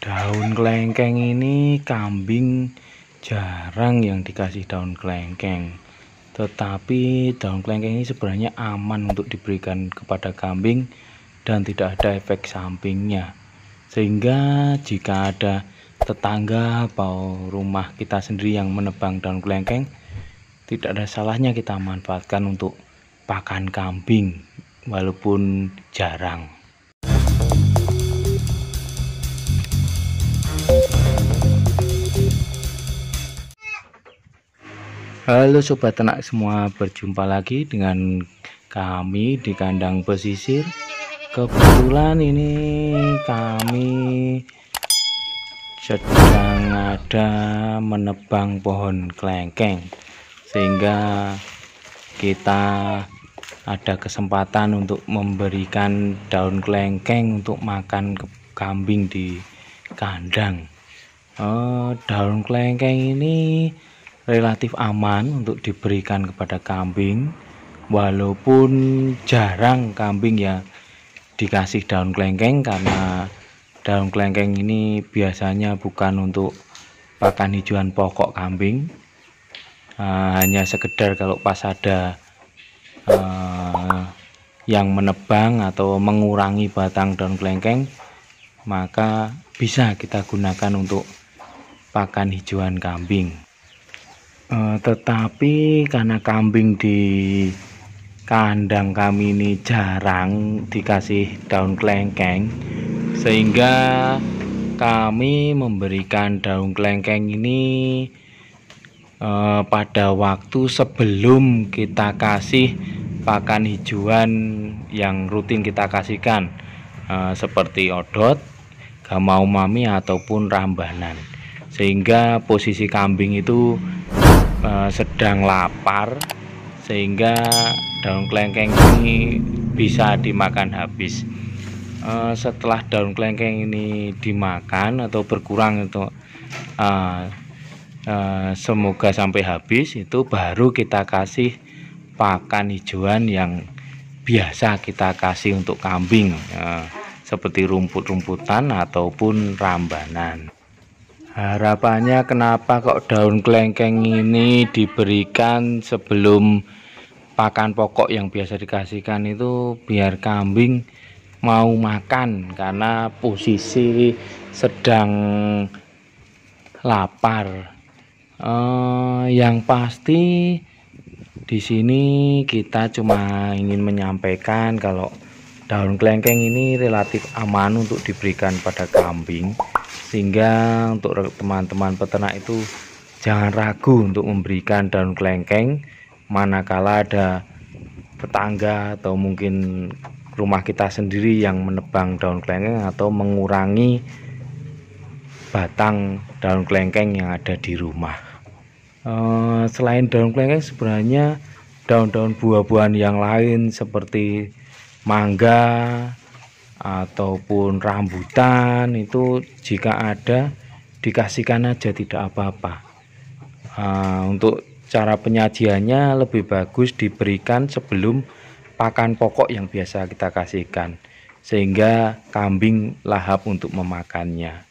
daun kelengkeng ini kambing jarang yang dikasih daun kelengkeng tetapi daun kelengkeng ini sebenarnya aman untuk diberikan kepada kambing dan tidak ada efek sampingnya sehingga jika ada tetangga atau rumah kita sendiri yang menebang daun kelengkeng tidak ada salahnya kita manfaatkan untuk pakan kambing walaupun jarang Halo sobat ternak semua, berjumpa lagi dengan kami di kandang pesisir. Kebetulan ini kami sedang ada menebang pohon kelengkeng sehingga kita ada kesempatan untuk memberikan daun kelengkeng untuk makan ke kambing di kandang. Eh, daun kelengkeng ini relatif aman untuk diberikan kepada kambing walaupun jarang kambing ya dikasih daun kelengkeng karena daun kelengkeng ini biasanya bukan untuk pakan hijauan pokok kambing ah, hanya sekedar kalau pas ada ah, yang menebang atau mengurangi batang daun kelengkeng maka bisa kita gunakan untuk pakan hijauan kambing Eh, tetapi karena kambing di kandang kami ini jarang dikasih daun kelengkeng sehingga kami memberikan daun kelengkeng ini eh, pada waktu sebelum kita kasih pakan hijauan yang rutin kita kasihkan eh, seperti odot gamau mami ataupun rambanan sehingga posisi kambing itu Eh, sedang lapar sehingga daun kelengkeng ini bisa dimakan habis eh, setelah daun kelengkeng ini dimakan atau berkurang itu eh, semoga sampai habis itu baru kita kasih pakan hijauan yang biasa kita kasih untuk kambing seperti rumput-rumputan ataupun rambanan harapannya kenapa kok daun kelengkeng ini diberikan sebelum pakan pokok yang biasa dikasihkan itu biar kambing mau makan karena posisi sedang lapar eh, yang pasti di sini kita cuma ingin menyampaikan kalau daun kelengkeng ini relatif aman untuk diberikan pada kambing sehingga untuk teman-teman peternak itu jangan ragu untuk memberikan daun kelengkeng manakala ada tetangga atau mungkin rumah kita sendiri yang menebang daun kelengkeng atau mengurangi batang daun kelengkeng yang ada di rumah eh, selain daun kelengkeng sebenarnya daun-daun buah-buahan yang lain seperti mangga ataupun rambutan itu jika ada dikasihkan aja tidak apa-apa uh, untuk cara penyajiannya lebih bagus diberikan sebelum pakan pokok yang biasa kita kasihkan sehingga kambing lahap untuk memakannya